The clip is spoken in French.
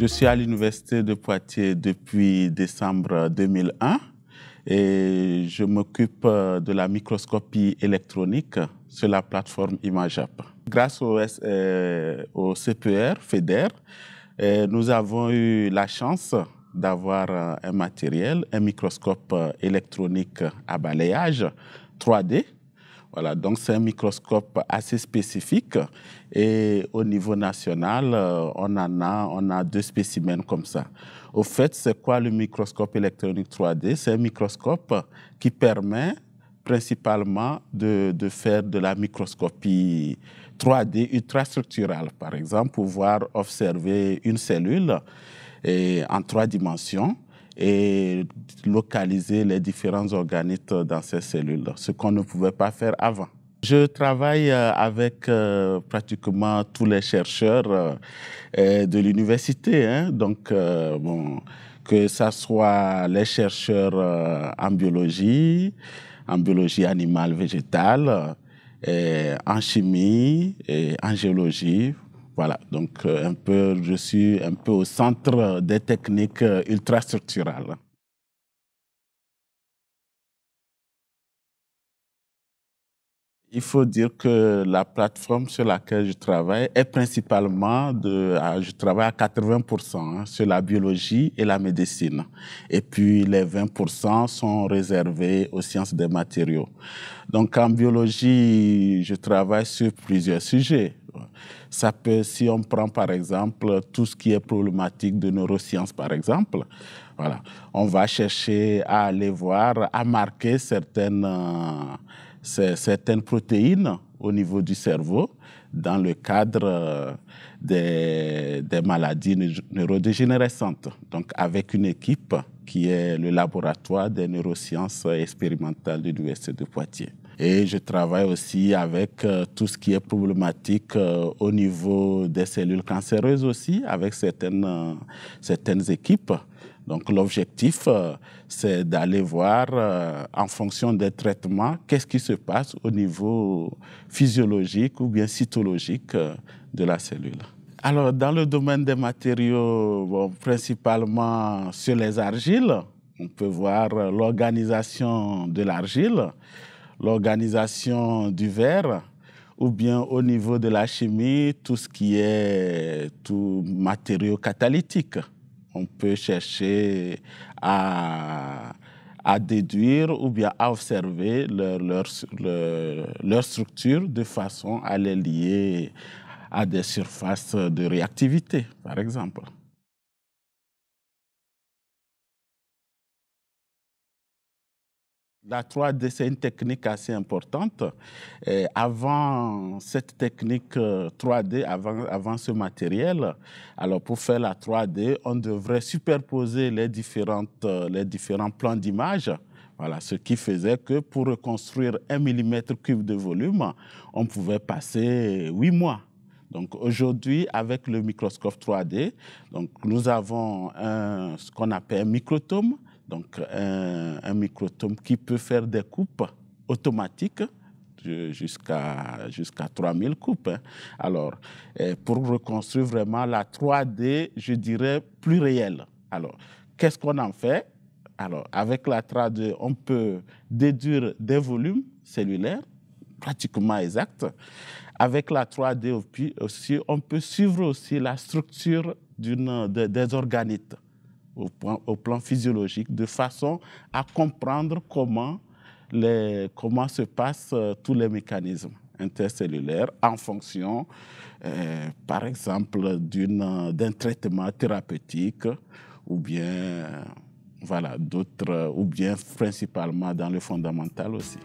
Je suis à l'Université de Poitiers depuis décembre 2001 et je m'occupe euh, de la microscopie électronique sur la plateforme ImageApp. Grâce au, euh, au CPR, FEDER, euh, nous avons eu la chance d'avoir un matériel, un microscope électronique à balayage 3D voilà, donc c'est un microscope assez spécifique et au niveau national, euh, on en a, on a deux spécimens comme ça. Au fait, c'est quoi le microscope électronique 3D C'est un microscope qui permet principalement de, faire de la microscopie 3D ultrastructurale, par exemple, pouvoir observer une cellule et en trois dimensions et localiser les différents organites dans ces cellules, ce qu'on ne pouvait pas faire avant. Je travaille euh, avec euh, pratiquement tous les chercheurs euh, de l'université, hein. donc bon, que ce soit les chercheurs en biologie, en biologie animale végétale, en chimie, et en géologie, voilà, donc euh, un peu, je suis un peu au centre des techniques euh, ultrastructurales. Il faut dire que la plateforme sur laquelle je travaille est principalement, de, ah, je travaille à 80% hein, sur la biologie et la médecine. Et puis les 20% sont réservés aux sciences des matériaux. Donc en biologie, je travaille sur plusieurs sujets. Ça peut, si on prend par exemple tout ce qui est problématique de neurosciences, par exemple, voilà, on va chercher à aller voir, à marquer certaines, euh, certaines protéines au niveau du cerveau dans le cadre euh, des, des maladies neurodégénérescentes. Donc avec une équipe qui est le laboratoire des neurosciences expérimentales de l'Université de Poitiers. Et je travaille aussi avec euh, tout ce qui est problématique euh, au niveau des cellules cancéreuses aussi, avec certaines, euh, certaines équipes. Donc l'objectif, c'est d'aller voir en fonction des traitements, qu'est-ce qui se passe au niveau physiologique ou bien cytologique de la cellule. Alors, dans le domaine des matériaux, principalement sur les argiles, on peut voir l'organisation de l'argile, l'organisation du verre, ou bien au niveau de la chimie, tout ce qui est tout matériaux catalytique. On peut chercher à, à déduire ou bien à observer leur, leur, leur structure de façon à les lier à des surfaces de réactivité, par exemple. La 3D, c'est une technique assez importante. avant cette technique 3D, euh, avant, avant ce matériel, alors pour faire la 3D, on devrait superposer les, différentes, euh, les différents plans d'image. Voilà, ce qui faisait que pour reconstruire un millimètre cube de volume, on pouvait passer huit mois. Donc aujourd'hui, avec le microscope 3D, donc nous avons ce qu'on appelle un microtome, donc un, microtome qui peut faire des coupes automatiques jusqu'à jusqu'à 3000 coupes. Hein. Alors, pour reconstruire vraiment la 3D, je dirais plus réelle. Alors, qu'est-ce qu'on en fait Alors, avec la 3D, on peut déduire des volumes cellulaires pratiquement exacte. Avec la 3D aussi, on peut suivre aussi la structure des organites au plan, physiologique, de façon à comprendre comment, les, comment se passent euh, tous les mécanismes intercellulaires en fonction, euh, par exemple, d'un traitement thérapeutique ou bien, voilà, d'autres, ou bien principalement dans le fondamental aussi.